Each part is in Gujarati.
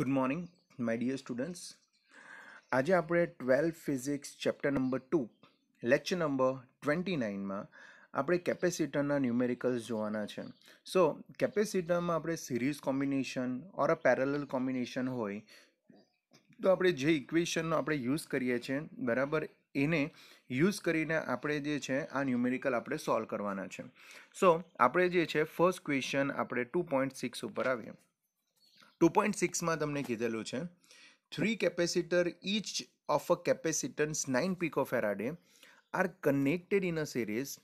good morning my dear students આજે આપણે twelve physics chapter number two lecture number twenty નાઇનમાં આપણે કેપેસિટરના ન્યુમેરિકલ્સ જોવાના છે સો કેપેસિટરમાં આપણે series combination or a parallel combination હોય તો આપણે જે ઇક્વેશનનો આપણે યુઝ કરીએ છીએ બરાબર એને યુઝ કરીને આપણે જે છે આ ન્યુમેરિકલ આપણે સોલ્વ કરવાના છે સો આપણે જે છે ફર્સ્ટ ક્વેશ્ચન આપણે ટુ પોઈન્ટ સિક્સ ઉપર આવીએ ટુ પોઈન્ટ સિક્સમાં તમને કીધેલું છે three capacitor each of a capacitance nine pico Faraday are connected in a series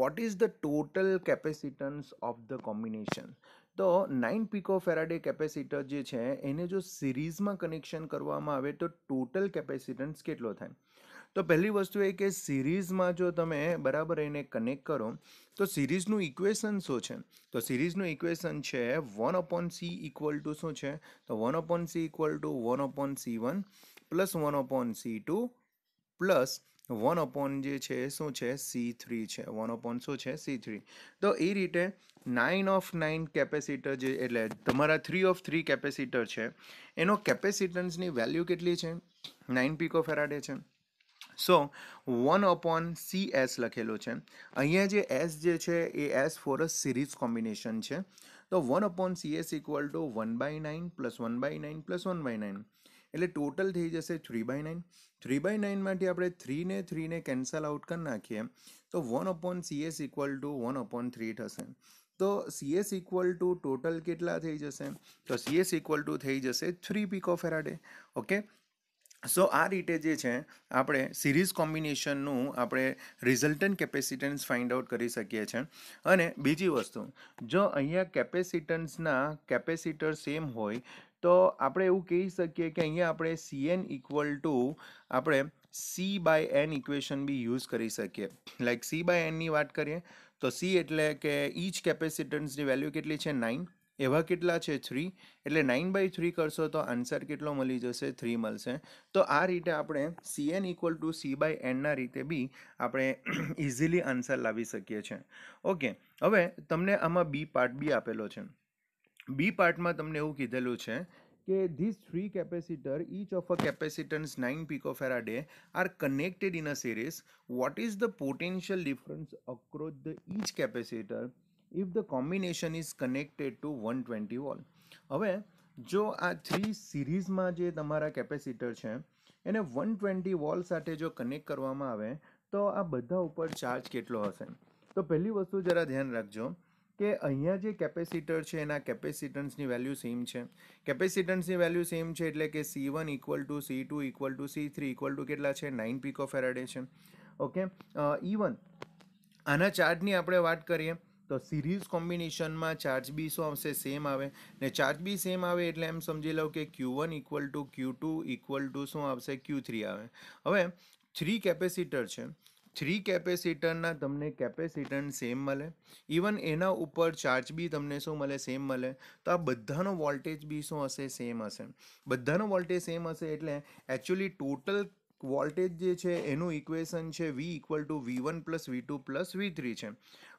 what is the total capacitance of the combination તો નાઇન પીકો ફેરાડે કેપેસિટર જે છે એને જો સિરીઝમાં કનેક્શન કરવામાં આવે તો ટોટલ કેપેસિટન્સ કેટલો થાય તો પહેલી વસ્તુ એ કે સિરીઝમાં જો તમે બરાબર એને કનેક્ટ કરો તો સિરીઝનું ઇક્વેશન શું છે તો સિરીઝનું ઇક્વેશન છે one upon C equal to શું છે તો one upon C equal to one upon C one plus one upon C two plus one upon જે છે શું છે સી થ્રી છે વન અપોન શું છે સી થ્રી તો એ રીતે નાઇન ઓફ નાઇન કેપેસિટર જે એટલે તમારા થ્રી ઓફ થ્રી કેપેસિટર છે એનો કેપેસિટન્સની વેલ્યુ કેટલી છે નાઇન પીકો ફેરાડે છે so one upon C S લખેલો છે અહીંયા જે એસ જે છે એ S for a series combination છે તો one upon C S equal to one by nine plus one by nine plus one by nine એટલે ટોટલ થઈ જશે three by nine three by નાઇનમાંથી આપણે થ્રીને થ્રીને કેન્સલ આઉટ કરી નાખીએ તો one upon C S equal to one upon three થશે તો સીએસ ઇક્વલ ટુ ટોટલ કેટલા થઈ જશે તો સીએસ ઇક્વલ ટુ થઈ જશે three pico faraday okay so આ રીતે જે છે આપણે સિરીઝ કોમ્બિનેશનનું આપણે રિઝલ્ટન્ટ કેપેસિટન્સ ફાઇન્ડ આઉટ કરી શકીએ છીએ અને બીજી વસ્તુ જો અહીંયા કેપેસિટન્સના કેપેસિટર સેમ હોય તો આપણે એવું કહી શકીએ કે અહીંયા આપણે સીએન ઇક્વલ ટુ આપણે સી બાય એન ઇક્વેશન બી યુઝ કરી શકીએ લાઇક સી બાય એનની વાત કરીએ તો સી એટલે કે ઈચ કેપેસિટન્સની વેલ્યુ કેટલી છે નાઇન એવા કેટલા છે થ્રી એટલે નાઇન બાય થ્રી કરશો તો આન્સર કેટલો મળી જશે થ્રી મળશે તો આ રીતે આપણે C N equal to C by એનના રીતે બી આપણે ઇઝીલી આન્સર લાવી શકીએ છીએ ઓકે હવે તમને આમાં બી પાર્ટ બી આપેલો છે બી પાર્ટમાં તમને એવું કીધેલું છે કે this three capacitor each of a capacitance nine picofaraday are connected in a series what is the potential difference across the each capacitor if the combination is connected to one twenty volt હવે જો આ થ્રી સિરીઝમાં જે તમારા કેપેસિટર છે એને વન ટ્વેન્ટી વોલ સાથે જો કનેક્ટ કરવામાં આવે તો આ બધા ઉપર ચાર્જ કેટલો હશે તો પહેલી વસ્તુ જરા ધ્યાન રાખજો કે અહીંયા જે કેપેસિટર છે એના કેપેસિટન્સની વેલ્યુ સેમ છે કેપેસિટન્સની વેલ્યુ સેમ છે એટલે કે C one equal to C two equal to C three equal to કેટલા છે નાઇન પીકો ફેરાડે છે ઓકે ઇવન e આના ચાર્જની આપણે વાત કરીએ તો સિરીઝ કોમ્બિનેશનમાં ચાર્જ બી શું આવશે સેમ આવે ને ચાર્જ બી સેમ આવે એટલે એમ સમજી લઉં કે Q one equal to Q two equal to શું આવશે ક્યુ થ્રી આવે હવે થ્રી કેપેસિટર છે થ્રી કેપેસિટરના તમને કેપેસિટન સેમ મળે ઇવન એના ઉપર ચાર્જ બી તમને શું મળે સેમ મળે તો આ બધાનો વોલ્ટેજ બી શું હશે સેમ હશે બધાનો વોલ્ટેજ સેમ હશે એટલે એકચ્યુઅલી ટોટલ વોલ્ટેજ જે છે એનું ઇક્વેશન છે V equal to V one plus V two plus V three છે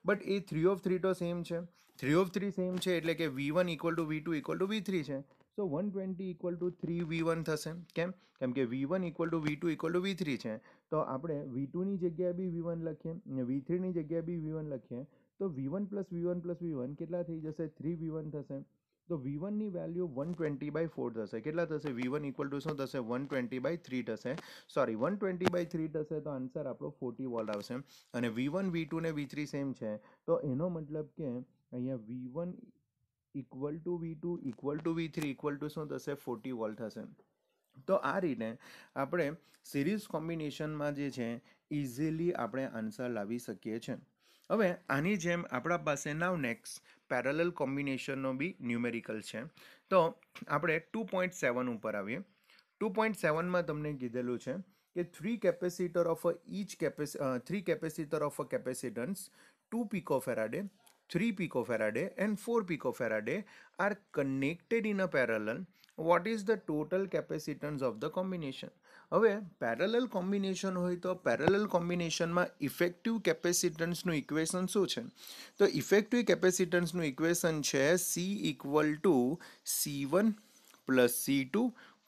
બટ એ થ્રી ઓફ થ્રી તો સેમ છે થ્રી ઓફ થ્રી સેમ છે એટલે કે V one equal to V two equal to V three છે so one twenty equal to three V one થશે કેમ કેમ કે V one equal to V two equal to V three છે તો આપણે વી ટુની જગ્યાએ બી વી વન લખીએ અને વી થ્રીની જગ્યાએ બી વી વન લખીએ તો V one plus V one plus V one કેટલા થઈ જશે થ્રી વી વન થશે તો વી વનની value one twenty by four થશે કેટલા થશે વી વન ઇક્વલ ટુ શું થશે વન ટ્વેન્ટી બાય થ્રી થશે sorry one twenty by three થશે તો આન્સર આપણો ફોર્ટી વોલ્ટ આવશે અને વી વન વી ટુ ને વી થ્રી સેમ છે તો એનો મતલબ કે અહીંયા V one equal to V two equal to V three equal to શું થશે ફોર્ટી વોલ્ટ થશે તો આ રીતે આપણે સિરીઝ કોમ્બિનેશનમાં જે છે ઇઝીલી આપણે આન્સર લાવી શકીએ છીએ હવે આની જેમ આપણા પાસે નાવ નેક્સ્ટ પેરેલલ કોમ્બિનેશનનો બી ન્યુમેરિકલ છે તો આપણે ટુ પોઈન્ટ સેવન ઉપર આવીએ ટુ પોઈન્ટ સેવનમાં તમને કીધેલું છે કે three capacitor of a each capacitor three capacitor of a capacitance two pico faraday three pico faraday and four pico Faraday are connected in a parallel what is the total capacitance of the combination હવે પેરેલલ કોમ્બિનેશન હોય તો પેરેલલ કોમ્બિનેશનમાં ઇફેક્ટિવ કેપેસિટન્સનું ઇક્વેશન શું છે તો ઇફેક્ટિવ કેપેસિટન્સનું ઇક્વેશન છે C equal to C one plus C two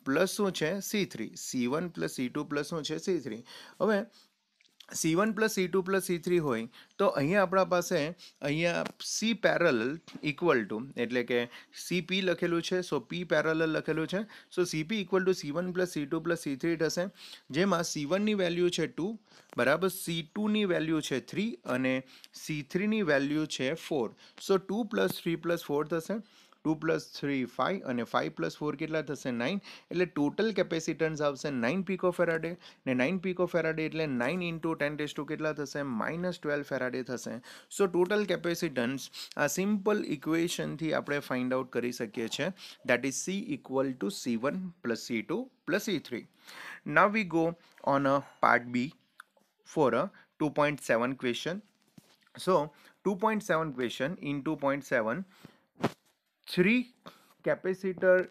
plus શું છે C three C one plus C two plus શું છે સી થ્રી હવે C one plus C two plus C three હોય તો અહીંયા આપણા પાસે અહીંયા સી પેરલ ઇક્વલ ટુ એટલે કે સી પી લખેલું છે સો પી પેરેલલ લખેલું છે so C P equal to C one plus C two plus C three થશે જેમાં સી વનની વેલ્યુ છે ટુ બરાબર સી ટુની વેલ્યુ છે થ્રી અને સી થ્રીની વેલ્યુ છે four so two plus three plus four થશે ટુ પ્લસ થ્રી ફાઇવ અને ફાઇવ પ્લસ ફોર કેટલા થશે નાઇન એટલે ટોટલ કેપેસિટન્સ આવશે નાઇન પીકો ફેરાડે ને નાઇન પીકો ફેરાડે એટલે નાઇન ઇન્ટુ ટેન ટેસ ટુ કેટલા થશે માઇનસ ટ્વેલ્વ ફેરાડે થશે સો ટોટલ કેપેસિટન્સ આ સિમ્પલ ઇક્વેશનથી આપણે ફાઇન્ડ આઉટ કરી શકીએ છીએ that is C equal to C one plus C two plus C three on a part B for a two a seven b so two 2.7 seven so in two point seven three capacitor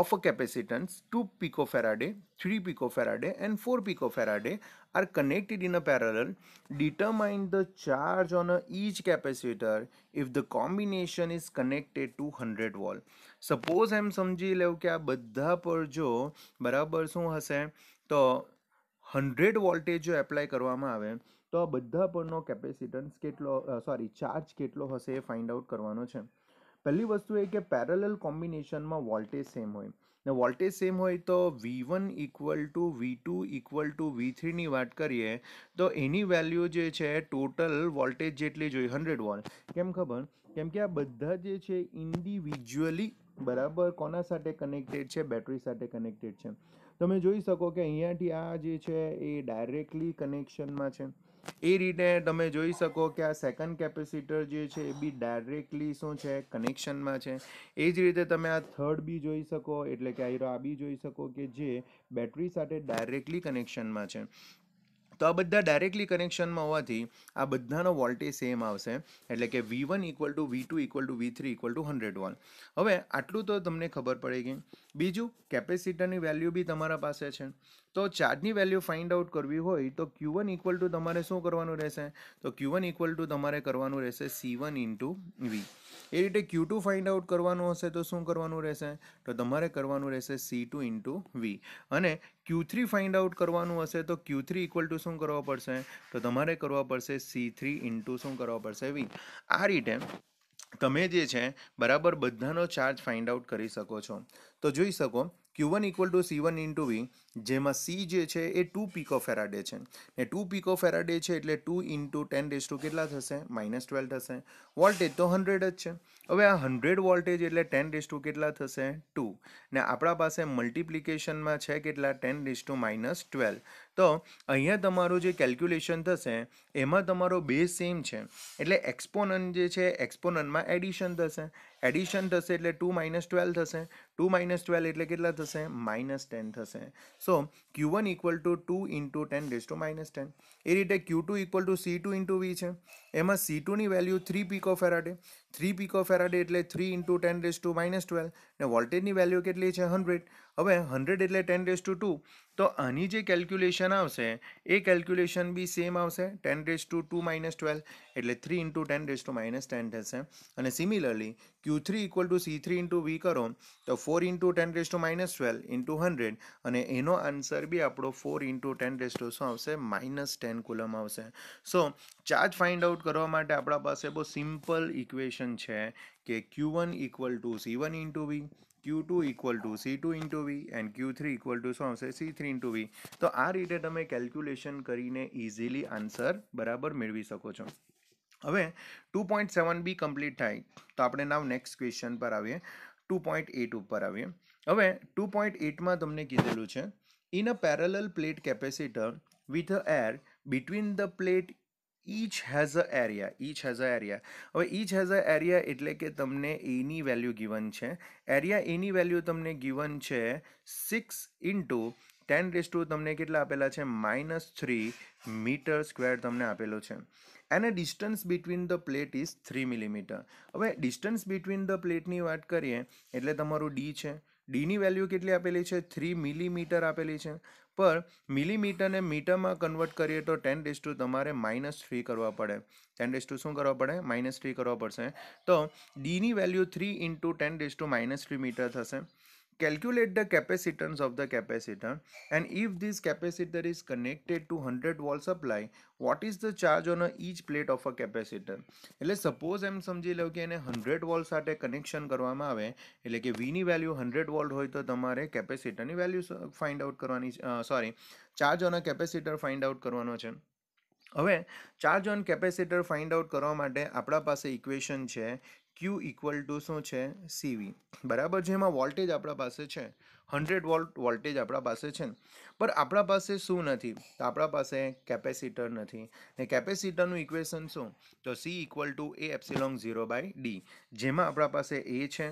of a capacitance 2 picofaraday 3 picofaraday and 4 picofaraday are connected in a parallel determine the charge on each capacitor if the combination is connected to 100 volt suppose એમ સમજી લેવું કે આ બધા પર જો બરાબર શું હશે તો હંડ્રેડ વોલ્ટેજ જો એપ્લાય કરવામાં આવે તો આ બધા પરનો કેપેસિટન્સ કેટલો સોરી ચાર્જ કેટલો હશે એ ફાઇન્ડ આઉટ કરવાનો છે પહેલી વસ્તુ એ કે પેરેલલ કોમ્બિનેશનમાં વોલ્ટેજ સેમ હોય ને વોલ્ટેજ સેમ હોય તો V one equal to V two equal to V થ્રીની વાત કરીએ તો એની વેલ્યુ જે છે ટોટલ વોલ્ટેજ જેટલી જોઈએ હંડ્રેડ વોલ્ટ કેમ ખબર કેમ કે આ બધા જે છે ઇન્ડિવિજ્યુઅલી બરાબર કોના સાથે કનેક્ટેડ છે બેટરી સાથે કનેક્ટેડ છે તમે જોઈ શકો કે અહીંયાથી આ જે છે એ ડાયરેક્ટલી કનેક્શનમાં છે એ રીતે તમે જોઈ શકો કે આ સેકન્ડ કેપેસિટર જે છે એ બી ડાયરેક્ટલી શું છે કનેક્શનમાં છે એ જ રીતે તમે આ થર્ડ બી જોઈ શકો એટલે કે આ બી જોઈ શકો કે જે બેટરી સાથે ડાયરેક્ટલી કનેક્શનમાં છે તો આ બધા ડાયરેક્ટલી કનેક્શનમાં હોવાથી આ બધાનો વોલ્ટેજ સેમ આવશે એટલે કે V one equal to V two equal to V three equal to hundred one હવે આટલું તો તમને ખબર પડે કે બીજું કેપેસિટરની વેલ્યુ બી તમારા પાસે છે તો ચાર્જની વેલ્યુ ફાઇન્ડ આઉટ કરવી હોય તો ક્યુ વન ઇક્વલ ટુ તમારે શું કરવાનું રહેશે તો ક્યુ વન ઇક્વલ ટુ તમારે કરવાનું રહેશે સી વન ઇન્ટુ વી એ રીતે ક્યુ ટુ ફાઇન્ડ આઉટ કરવાનું હશે તો શું કરવાનું રહેશે તો તમારે કરવાનું રહેશે સી ટુ ઇન્ટુ વી અને ક્યુ થ્રી ફાઇન્ડ આઉટ કરવાનું હશે તો ક્યુ થ્રી ઇક્વલ ટુ શું કરવા પડશે તો તમારે કરવા પડશે સી થ્રી ઇન્ટુ શું કરવા પડશે વી આ રીતે તમે જે છે બરાબર બધાનો ચાર્જ ફાઇન્ડ આઉટ કરી શકો છો તો જોઈ શકો Q one equal to C one into V જેમાં સી જે છે એ ટુ પીકો ફેરાડે છે ને ટુ પીકો ફેરાડે છે એટલે two into ten raise to કેટલા થશે માઇનસ ટ્વેલ્વ થશે વોલ્ટેજ તો હંડ્રેડ જ છે હવે આ હંડ્રેડ વોલ્ટેજ એટલે ટેન ડેસ ટુ કેટલા થશે ટુ ને આપણા પાસે મલ્ટિપ્લિકેશનમાં છે કેટલા ten raise to minus twelve તો અહીંયા તમારું જે કેલ્ક્યુલેશન થશે એમાં તમારો બેઝ સેમ છે એટલે એક્સપોનન જે છે એક્સપોનનમાં એડિશન થશે એડિશન થશે એટલે ટુ માઇનસ ટ્વેલ્વ થશે ટુ માઇનસ ટ્વેલ્વ એટલે કેટલા થશે માઇનસ ટેન થશે so Q one equal to two into ten raise to minus ten એ રીતે Q two equal to C two into V છે એમાં સી ટુની value three pico faraday three pico Faraday એટલે three into ten raise to minus twelve ને વોલ્ટેજની વેલ્યુ કેટલી છે હંડ્રેડ હવે હંડ્રેડ એટલે ટેન રેસ ટુ ટુ તો આની જે કેલ્ક્યુલેશન આવશે એ કેલ્ક્યુલેશન બી સેમ આવશે ten raise to two minus twelve એટલે three into ten raise to minus ten થશે અને similarly Q three equal to C three into V કરો તો four into ten raise to minus twelve into hundred અને એનો આન્સર બી આપણો four into ten raise to શું આવશે માઇનસ ટેન કુલમ આવશે સો ચાર્જ ફાઇન્ડ આઉટ કરવા માટે આપણા પાસે બહુ સિમ્પલ ઇક્વેશન છે કે Q one equal to C one into V Q two equal to C two into V and Q three equal to શું આવશે સી થ્રી ઇન્ટુ વી તો આ રીતે તમે કેલ્ક્યુલેશન કરીને ઇઝીલી આન્સર બરાબર મેળવી શકો છો હવે ટુ પોઈન્ટ સેવન બી કમ્પ્લીટ થાય તો આપણે નામ નેક્સ્ટ ક્વેશ્ચન પર આવીએ ટુ પોઈન્ટ એટ ઉપર આવીએ હવે ટુ પોઈન્ટ એટમાં તમને કીધેલું છે in a parallel plate capacitor with a air between the plate each has a area each has a area હવે ઈચ હેઝ અ એરિયા એટલે કે તમને એની વેલ્યુ ગિવન છે એરિયા એની વેલ્યુ તમને ગિવન છે six into ten raise to તમને કેટલા આપેલા છે માઇનસ થ્રી મીટર સ્ક્વેર તમને આપેલો છે એને distance between the plate is three millimeter હવે ડિસ્ટન્સ બિટવીન ધ પ્લેટની વાત કરીએ એટલે તમારું ડી છે ડીની વેલ્યુ કેટલી આપેલી છે થ્રી મિલીમીટર આપેલી છે પર મિલીમીટરને મીટરમાં કન્વર્ટ કરીએ તો ટેન ડેસ ટુ તમારે માઇનસ થ્રી કરવા પડે ટેન ડેસ ટુ શું કરવા પડે માઇનસ થ્રી કરવા પડશે તો ડીની value three into ten raise to minus three meter થશે calculate the capacitance of the capacitor and if this capacitor is connected to 100 volt supply what is the charge on each plate of a capacitor એટલે સપોઝ એમ સમજી લો કે એને 100 વોલ્ટ સાથે કનેક્શન કરવામાં આવે એટલે કે વીની વેલ્યુ 100 વોલ્ટ હોય તો તમારે કેપેસિટરની વેલ્યુ ફાઇન્ડ આઉટ કરવાની sorry charge on a capacitor find out કરવાનો છે હવે charge on capacitor find out કરવા માટે આપણા પાસે ઇક્વેશન છે ક્યુ ઇક્વલ ટુ શું છે સીવી બરાબર છે એમાં વોલ્ટેજ આપણા પાસે છે હંડ્રેડ વોલ્ટ વોલ્ટેજ આપણા પાસે છે પણ આપણા પાસે શું નથી તો આપણા પાસે કેપેસિટર નથી ને કેપેસિટરનું ઇક્વેશન શું તો C equal to A epsilon zero by D જેમાં આપણા પાસે એ છે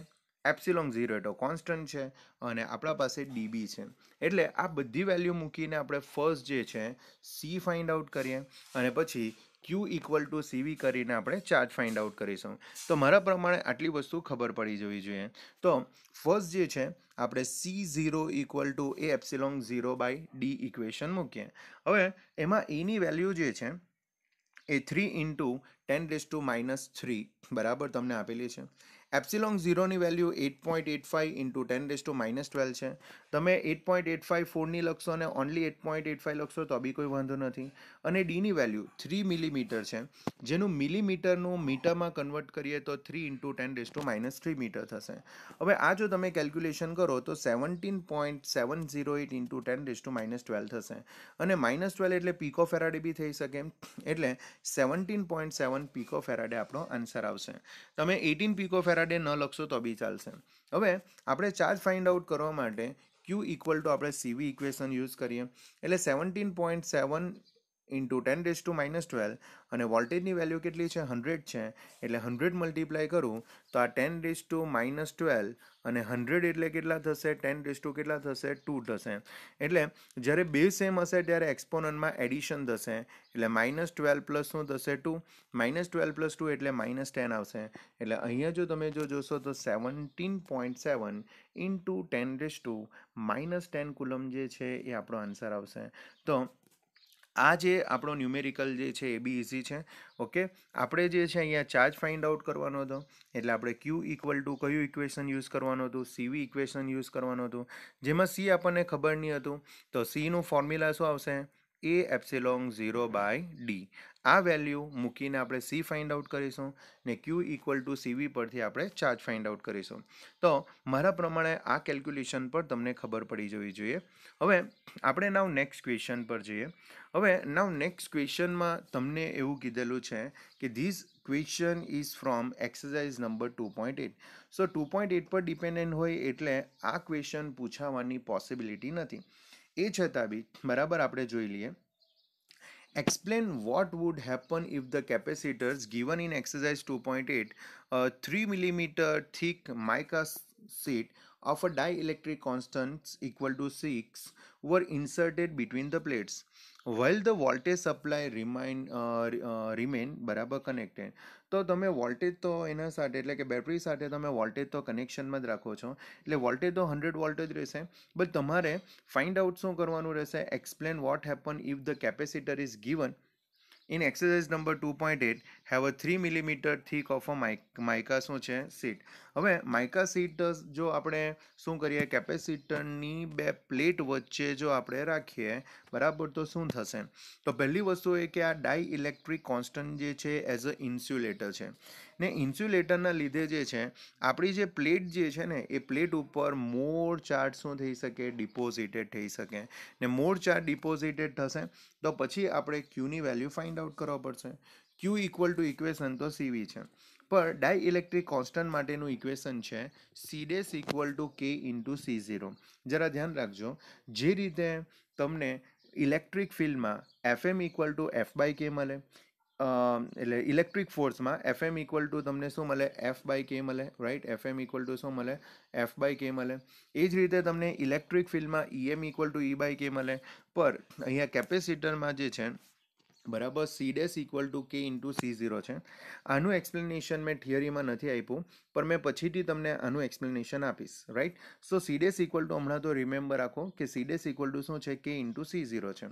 એપ્સિલોંગ ઝીરો એટલે કોન્સ્ટન્ટ છે અને આપણા પાસે ડીબી છે એટલે આ બધી વેલ્યુ મૂકીને આપણે ફર્સ્ટ જે છે સી ફાઇન્ડ આઉટ કરીએ અને પછી ક્યુ ઇક્વલ ટુ સીવી કરીને આપણે ચાર્જ ફાઇન્ડ આઉટ કરીશું તો મારા પ્રમાણે આટલી વસ્તુ ખબર પડી જવી જોઈએ તો ફર્સ્ટ જે છે આપણે C zero equal to A epsilon zero by D equation મૂકીએ હવે એમાં એની વેલ્યુ જે છે એ three into ten raise to minus three બરાબર તમને આપેલી છે એપ્સિલોન ઝીરોની value eight point eight five into ten raise to minus twelve છે તમે એટ પોઈન્ટ એટ ફાઇવ ફોરની લખશો અને only eight point eight five લખશો તો બી કોઈ વાંધો નથી અને ડીની વેલ્યુ થ્રી મિલીમીટર છે જેનું મિલીમીટરનું મીટરમાં કન્વર્ટ કરીએ તો three into ten raise to minus three meter થશે હવે આ જો તમે કેલ્ક્યુલેશન કરો તો seventeen point seven zero eight into ten raise to minus twelve થશે અને માઇનસ ટ્વેલ્વ એટલે પીકો ફેરાડે બી થઈ શકે એટલે seventeen point seven pico faraday આપણો આન્સર આવશે તમે એટીન પીકો ફેરાડે પર ન લખશો તો બી ચાલશે હવે આપણે ચાર્જ ફાઇન્ડ આઉટ કરવા માટે ક્યુ ઇક્વલ ટુ આપણે સીવી ઇક્વેશન યુઝ કરીએ એટલે seventeen point seven into ten raise to minus twelve અને વોલ્ટેજની વેલ્યુ કેટલી છે હંડ્રેડ છે એટલે હંડ્રેડ મલ્ટીપ્લાય કરું તો આ ten raise to minus twelve અને હંડ્રેડ એટલે કેટલા થશે ટેન રેસ ટુ કેટલા થશે ટુ થશે એટલે જ્યારે બે સેમ હશે ત્યારે એક્સપોનન્ટમાં એડિશન થશે એટલે માઇનસ ટ્વેલ્વ પ્લસ શું થશે two minus twelve plus two એટલે માઇનસ ટેન આવશે એટલે અહીંયા જો તમે જો જોશો તો seventeen point seven into ten raise to minus ten coulomb જે છે એ આપણો આન્સર આવશે તો આ જે આપણો ન્યુમેરિકલ જે છે એ બી ઇઝી છે ઓકે આપણે જે છે અહીંયા ચાર્જ ફાઇન્ડ આઉટ કરવાનો હતો એટલે આપણે ક્યુ ઇક્વલ ટુ કયું ઇક્વેશન યુઝ કરવાનું હતું સીવી ઇક્વેશન યુઝ કરવાનું હતું જેમાં સી આપણને ખબર નહીં હતું તો સીનું ફોર્મ્યુલા શું આવશે A epsilon zero by D આ વેલ્યુ મૂકીને આપણે સી ફાઇન્ડ આઉટ કરીશું ને ક્યુ ઇક્વલ ટુ સીવી પરથી આપણે ચાર્જ ફાઇન્ડ આઉટ કરીશું તો મારા પ્રમાણે આ કેલ્ક્યુલેશન પર તમને ખબર પડી જવી જોઈએ હવે આપણે નાવ નેક્સ્ટ ક્વેશ્ચન પર જઈએ હવે નાવ નેક્સ્ટ ક્વેશ્ચનમાં તમને એવું કીધેલું છે કે this question is from exercise number two point eight so two point eight પર ડિપેન્ડન્ટ હોય એટલે આ ક્વેશ્ચન પૂછાવાની પોસિબિલિટી નથી explain what would happen if the capacitors given in exercise 2.8 a uh, 3 millimeter thick mica sheet of a dielectric constant equal to 6 were inserted between the plates well the voltage supply remain remain બરાબર કનેક્ટેડ તો તમે વોલ્ટેજ તો એના સાથે એટલે કે બેટરી સાથે તમે વોલ્ટેજ તો કનેક્શનમાં જ રાખો છો એટલે વોલ્ટેજ તો હંડ્રેડ વોલ્ટેજ રહેશે બટ તમારે ફાઇન્ડ આઉટ શું કરવાનું રહેશે explain what happen if the capacitor is given in exercise number two point eight have a three millimetre thick of a mica શું છે સીટ હવે માઇકા સીટ જો આપણે શું કરીએ કેપેસિટરની બે પ્લેટ વચ્ચે જો આપણે રાખીએ બરાબર તો શું થશે તો પહેલી વસ્તુ એ કે આ ડાય ઇલેક્ટ્રિક કોન્સ્ટન્ટ જે છે એઝ અ ઇન્સ્યુલેટર છે ને ઇન્સ્યુલેટરના લીધે જે છે આપણી જે પ્લેટ જે છે ને એ પ્લેટ ઉપર મોર ચાર્જ શું થઈ શકે ડિપોઝિટેડ થઈ શકે ને મોર ચાર્જ ડિપોઝિટેડ થશે તો પછી આપણે ક્યુની વેલ્યુ ફાઇન્ડ આઉટ કરવા પડશે ક્યુ ઇક્વલ ટુ ઇક્વેશન તો સીવી છે પર ડાયઇલેક્ટ્રિક કોન્સ્ટન્ટ માટેનું ઇક્વેશન છે C dash equal to K into C zero જરા ધ્યાન રાખજો જે રીતે તમને ઇલેક્ટ્રિક ફિલ્ડમાં FM equal to F by K મળે એટલે ઇલેક્ટ્રિક ફોર્સમાં એફએમ ઇક્વલ ટુ તમને શું મળે એફ બાય કે મળે રાઈટ એફએમ ઇક્વલ ટુ શું મળે એફ બાય કે મળે એ જ રીતે તમને ઇલેક્ટ્રિક ફિલ્ડમાં EM equal to E by K મળે પર અહીંયા કેપેસિટરમાં જે છે બરાબર C dash equal to K into C zero છે આનું એક્સપ્લેનેશન મેં થિયરીમાં નથી આપ્યું પણ મેં પછીથી તમને આનું એક્સપ્લેનેશન આપીશ right so C dash equal to હમણાં તો રિમેમ્બર રાખો કે સી ડેસ ઇક્વલ ટુ શું છે કે ઇન્ટુ સી ઝીરો છે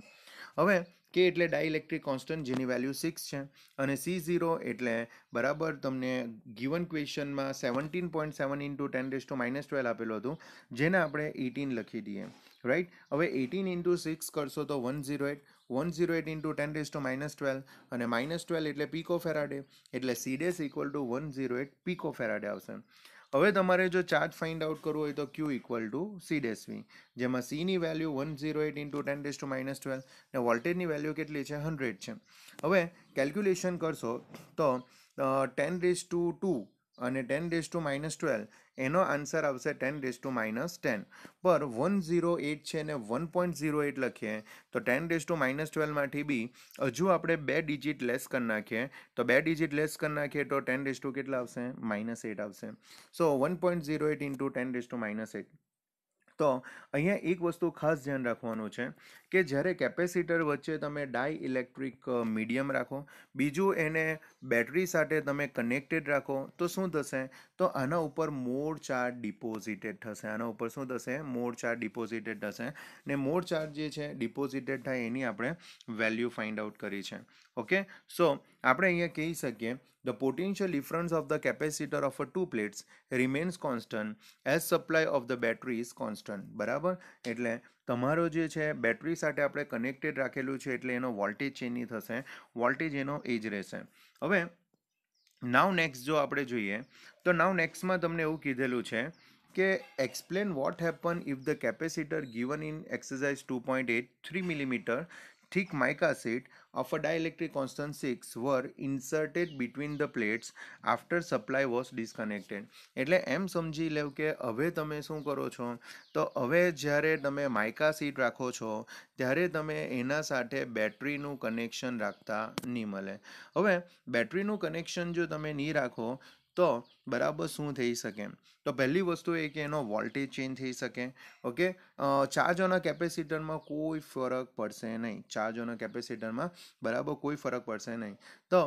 હવે કે એટલે ડાયઇલેક્ટ્રિક કોન્સ્ટન્ટ જેની વેલ્યુ સિક્સ છે અને સી ઝીરો એટલે બરાબર તમને ગિવન ક્વેશ્ચનમાં seventeen point seven into ten raise to minus twelve આપેલું હતું જેને આપણે એટીન લખી દઈએ રાઈટ હવે એટીન ઇન્ટુ સિક્સ કરશો તો one zero eight one zero eight into ten raise to minus twelve અને માઇનસ ટ્વેલ્વ એટલે પીકો ફેરાડે એટલે C dash equal to one zero eight pico farad આવશે હવે તમારે જો ચાર્જ ફાઇન્ડ આઉટ કરવો હોય તો Q equal to C dash V જેમાં સીની value one zero eight into ten raise to minus twelve ને વોલ્ટેજની વેલ્યુ કેટલી છે હન્ડ્રેડ છે હવે કેલ્ક્યુલેશન કરશો તો ટેન ડેસ ટુ ટુ અને ten raise to minus twelve એનો આન્સર આવશે ten raise to minus ten પર વન ઝીરો એટ છે ને વન પોઈન્ટ ઝીરો એટ લખીએ તો ટેન ડેઝ ટુ માઇનસ ટ્વેલ્વમાંથી બી હજુ આપણે બે ડિજિટ લેસ કરી નાખીએ તો બે ડિજિટ લેસ કરી નાખીએ તો ટેન ડેઝ ટુ કેટલા આવશે માઇનસ એટ આવશે so one point zero eight into ten raise to minus eight તો અહીંયા એક વસ્તુ ખાસ ધ્યાન રાખવાનું છે કે જ્યારે કેપેસિટર વચ્ચે તમે ડાય ઇલેક્ટ્રિક મીડિયમ રાખો બીજું એને બેટરી સાથે તમે કનેક્ટેડ રાખો તો શું થશે તો આના ઉપર મોર ચાર્જ ડિપોઝિટેડ થશે આના ઉપર શું થશે મોર ચાર્જ ડિપોઝિટેડ થશે ને મોર ચાર્જ જે છે ડિપોઝિટેડ થાય એની આપણે વેલ્યુ ફાઇન્ડ આઉટ કરી છે ઓકે સો આપણે અહીંયા કહી શકીએ The potential difference of the capacitor of a two plates remains constant as supply of the battery is constant બરાબર એટલે તમારો જે છે બેટરી સાથે આપણે કનેક્ટેડ રાખેલું છે એટલે એનો વોલ્ટેજ ચેન્જ થશે વોલ્ટેજ એનો એ જ રહેશે હવે નાવ નેક્સ્ટ જો આપણે જોઈએ તો નાવ નેક્સ્ટમાં તમને એવું કીધેલું છે કે explain what happen if the capacitor given in exercise two point eight three millimetre thick mica sheet of a dielectric constant 6 were inserted between the plates after supply was disconnected એટલે એમ સમજી લેવ કે હવે તમે શું કરો છો તો હવે જ્યારે તમે માઇકા સીટ રાખો છો ત્યારે તમે એના સાથે બેટરીનું કનેક્શન રાખતા નહીં મળે હવે બેટરીનું કનેક્શન જો તમે નહીં રાખો તો બરાબર શું થઈ શકે તો પહેલી વસ્તુ એ કે એનો વોલ્ટેજ ચેન્જ થઈ શકે ઓકે ચાર્જ કેપેસિટરમાં કોઈ ફરક પડશે નહીં ચાર્જ ઓના કેપેસિટરમાં બરાબર કોઈ ફરક પડશે નહીં તો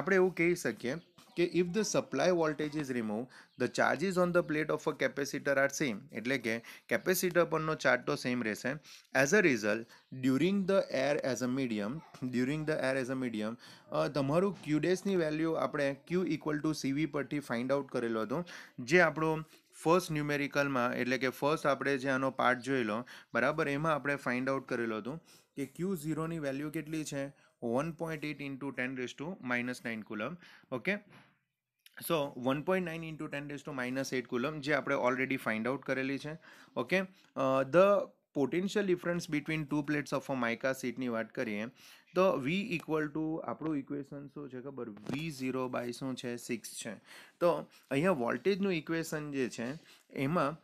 આપણે એવું કહી શકીએ કે if the supply voltage is remove the charges on the plate of a capacitor are same એટલે કે કેપેસિટર પરનો ચાર્જ તો સેમ રહેશે as a result during the air as a medium during the air as a medium તમારું ક્યુડેસની વેલ્યુ આપણે ક્યુ ઇક્વલ ટુ સીવી પરથી ફાઇન્ડ આઉટ આઉટ કરેલો હતો જે આપણો ફર્સ્ટ ન્યુમેરિકલમાં એટલે કે ફર્સ્ટ આપણે જે આનો પાર્ટ જોયેલો બરાબર એમાં આપણે ફાઇન્ડ આઉટ કરેલો હતો કે ક્યુ ઝીરોની વેલ્યુ કેટલી છે one point eight into ten raise to minus nine coulomb okay so one point nine into ten raise to minus eight coulomb જે આપણે ઓલરેડી ફાઇન્ડ આઉટ કરેલી છે okay the potential difference between two plates of a mica સીટની વાત કરીએ તો વી ઇક્વલ ટુ આપણું ઇક્વેશન શું છે ખબર વી ઝીરો બાય શું છે સિક્સ છે તો અહીંયા વોલ્ટેજનું ઇક્વેશન જે છે એમાં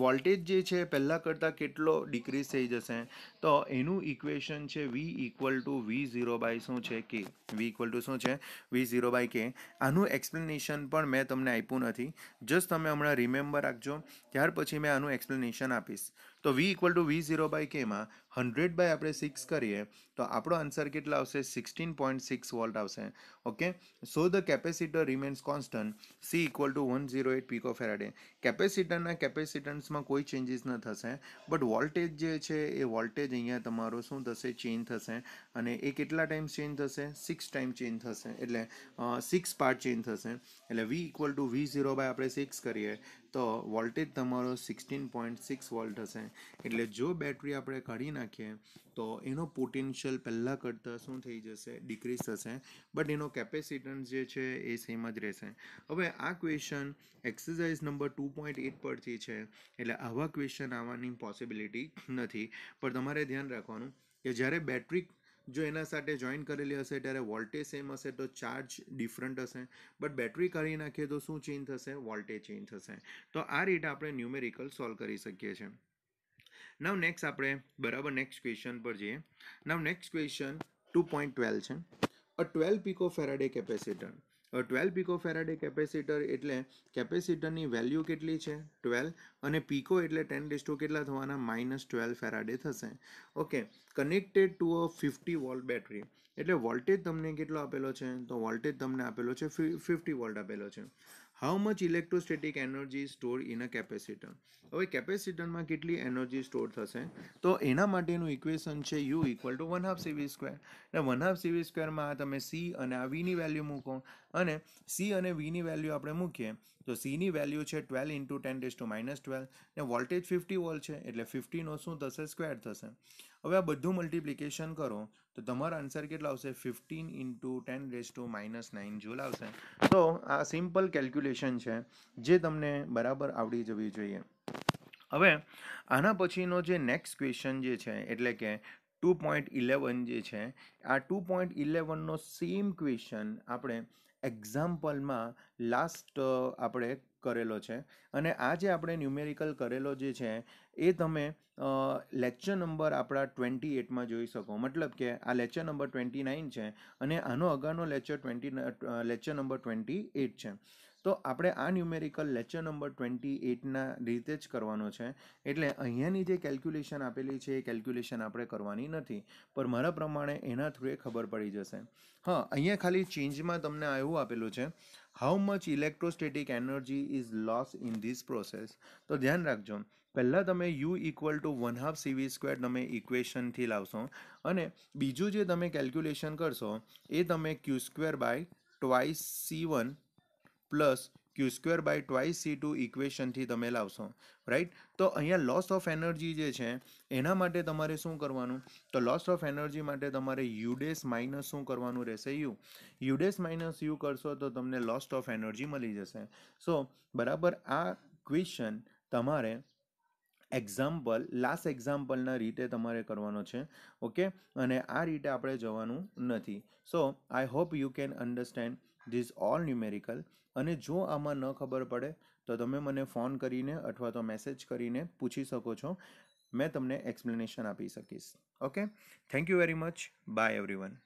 વોલ્ટેજ જે છે પહેલાં કરતાં કેટલો ડિક્રીઝ થઈ જશે તો એનું ઇક્વેશન છે V equal to V zero by શું છે કે વી ઇક્વલ ટુ શું છે વી ઝીરો બાય કે આનું એક્સપ્લેનેશન પણ મેં તમને આપ્યું નથી જસ્ટ તમે હમણાં રિમેમ્બર રાખજો ત્યાર પછી મેં આનું એક્સપ્લેનેશન આપીશ તો V equal to V zero by કેમાં હંડ્રેડ બાય આપણે સિક્સ કરીએ તો આપણો આન્સર કેટલા આવશે સિક્સટીન પોઈન્ટ સિક્સ વોલ્ટ આવશે okay so the capacitor remains constant C equal to one zero eight pico farad કેપેસિટરના કેપેસિટન્સમાં કોઈ ચેન્જીસ ન થશે બટ વોલ્ટેજ જે છે એ વોલ્ટેજ અહીંયા તમારો શું થશે ચેન્જ થશે અને એ કેટલા ટાઈમ ચેન્જ થશે સિક્સ ટાઈમ ચેન્જ થશે એટલે સિક્સ પાર્ટ ચેન્જ થશે એટલે V equal to V zero by આપણે સિક્સ કરીએ તો વોલ્ટેજ તમારો સિક્સટીન પોઈન્ટ સિક્સ વોલ્ટ હશે એટલે જો બેટરી આપણે કાઢી નાખીએ તો એનો પોટેન્શિયલ પહેલાં કરતાં શું થઈ જશે ડિક્રીઝ થશે બટ એનો કેપેસિટન્સ જે છે એ સેમ જ રહેશે હવે આ question exercise number two point eight પરથી છે એટલે આવા ક્વેશ્ચન આવવાની પોસિબિલિટી નથી પણ તમારે ધ્યાન રાખવાનું કે જ્યારે બેટરી જો એના સાથે જોઈન કરેલી હશે ત્યારે વોલ્ટેજ સેમ હશે તો ચાર્જ ડિફરન્ટ હશે બટ બેટરી કાઢી નાખીએ તો શું ચેન્જ થશે વોલ્ટેજ ચેન્જ થશે તો આ રીતે આપણે ન્યુમેરિકલ સોલ્વ કરી શકીએ છીએ નવ નેક્સ્ટ આપણે બરાબર નેક્સ્ટ ક્વેશ્ચન પર જઈએ નવ next question two point twelve છે a twelve pico Faraday capacitor twelve pico Faraday capacitor એટલે કેપેસિટરની વેલ્યુ કેટલી છે ટ્વેલ્વ અને પીકો એટલે ટેન ડિસ ટુ કેટલા થવાના માઇનસ ટ્વેલ્વ ફેરાડે થશે okay connected to a fifty volt battery એટલે વોલ્ટેજ તમને કેટલો આપેલો છે તો વોલ્ટેજ તમને આપેલો છે ફિફ્ટી વોલ્ટ આપેલો છે how much electrostatic energy store in a capacitor હવે કેપેસિટરમાં કેટલી એનર્જી સ્ટોર થશે તો એના માટેનું ઇક્વેશન છે U equal to one half CV square અને વન હાફ સીવી સ્ક્વેરમાં તમે સી અને આ વીની વેલ્યુ મૂકો અને સી અને વીની વેલ્યુ આપણે મૂકીએ તો સીની વેલ્યુ છે twelve into ten raise to minus twelve ને વોલ્ટેજ ફિફ્ટી વોલ્ટ છે એટલે ફિફ્ટીનો શું થશે સ્ક્વેર થશે હવે આ બધું મલ્ટિપ્લિકેશન કરો તો તમારો આન્સર કેટલો આવશે fifteen into ten raise to minus nine joule આવશે તો આ સિમ્પલ કેલ્ક્યુલેશન છે જે તમને બરાબર આવડી જવી જોઈએ હવે આના પછીનો જે નેક્સ્ટ ક્વેશ્ચન જે છે એટલે કે ટુ પોઈન્ટ ઇલેવન જે છે આ ટુ પોઈન્ટ ઇલેવનનો સેમ ક્વેશ્ચન આપણે એક્ઝામ્પલમાં લાસ્ટ આપણે કરેલો છે અને આ જે આપણે ન્યુમેરિકલ કરેલો જે છે એ તમે લેક્ચર નંબર આપણા ટ્વેન્ટી એટમાં જોઈ શકો મતલબ કે આ લેક્ચર નંબર ટ્વેન્ટી નાઇન છે અને આનો અગાઉનો lecture twenty lecture number twenty eight છે તો આપણે આ ન્યુમેરિકલ લેક્ચર નંબર ટ્વેન્ટી એટના રીતે જ કરવાનો છે એટલે અહીંયાની જે કેલ્ક્યુલેશન આપેલી છે એ કેલ્ક્યુલેશન આપણે કરવાની નથી પણ મારા પ્રમાણે એના થ્રુએ ખબર પડી જશે હા અહીંયા ખાલી ચેન્જમાં તમને એવું આપેલું છે how much electrostatic energy is loss in this process તો ધ્યાન રાખજો પહેલાં તમે U equal to one half CV square તમે ઇક્વેશનથી લાવશો અને બીજું જે તમે કેલ્ક્યુલેશન કરશો એ તમે Q square by twice C one plus Q square by twice C two ઇક્વેશનથી તમે લાવશો રાઈટ તો અહીંયા લોસ ઓફ એનર્જી જે છે એના માટે તમારે શું કરવાનું તો લોસ ઓફ એનર્જી માટે તમારે યુડેસ માઇનસ શું કરવાનું રહેશે યુ યુડેસ માઇનસ યુ કરશો તો તમને લોસ ઓફ એનર્જી મળી જશે સો બરાબર આ ક્વેશ્ચન તમારે એક્ઝામ્પલ લાસ્ટ એક્ઝામ્પલના રીતે તમારે કરવાનો છે ઓકે અને આ રીતે આપણે જવાનું નથી so I hope you can understand this all numerical અને જો આમાં ન ખબર પડે તો તમે મને ફોન કરીને અથવા તો મેસેજ કરીને પૂછી શકો છો મેં તમને એક્સપ્લેનેશન આપી શકીશ okay thank you very much bye everyone